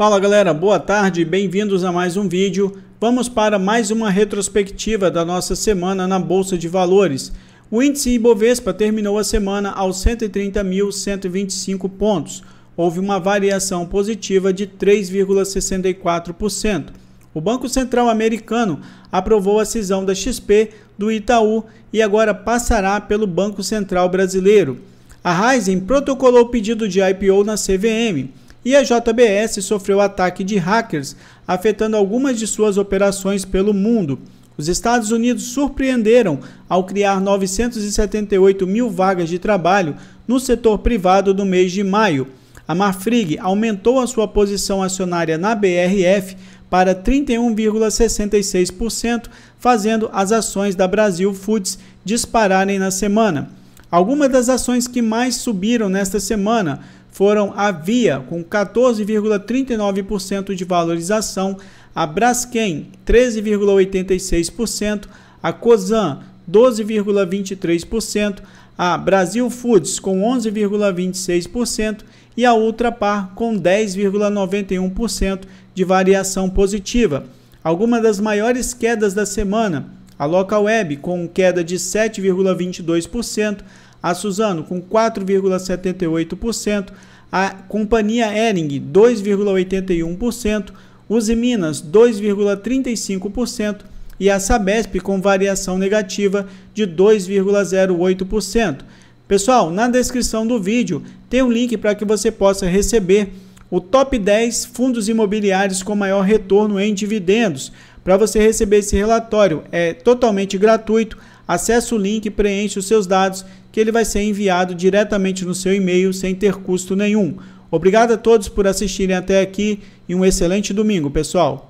Fala galera, boa tarde, bem-vindos a mais um vídeo. Vamos para mais uma retrospectiva da nossa semana na Bolsa de Valores. O índice Ibovespa terminou a semana aos 130.125 pontos. Houve uma variação positiva de 3,64%. O Banco Central Americano aprovou a cisão da XP do Itaú e agora passará pelo Banco Central Brasileiro. A Ryzen protocolou pedido de IPO na CVM e a JBS sofreu ataque de hackers, afetando algumas de suas operações pelo mundo. Os Estados Unidos surpreenderam ao criar 978 mil vagas de trabalho no setor privado no mês de maio. A Marfrig aumentou a sua posição acionária na BRF para 31,66%, fazendo as ações da Brasil Foods dispararem na semana. Algumas das ações que mais subiram nesta semana foram a Via, com 14,39% de valorização, a Braskem, 13,86%, a Cosan, 12,23%, a Brasil Foods, com 11,26% e a Ultrapar, com 10,91% de variação positiva. Algumas das maiores quedas da semana a Web com queda de 7,22%, a Suzano com 4,78%, a Companhia Ering 2,81%, Uzi Minas 2,35% e a Sabesp com variação negativa de 2,08%. Pessoal, na descrição do vídeo tem um link para que você possa receber o top 10 fundos imobiliários com maior retorno em dividendos. Para você receber esse relatório, é totalmente gratuito. Acesse o link e preencha os seus dados, que ele vai ser enviado diretamente no seu e-mail sem ter custo nenhum. Obrigado a todos por assistirem até aqui e um excelente domingo, pessoal!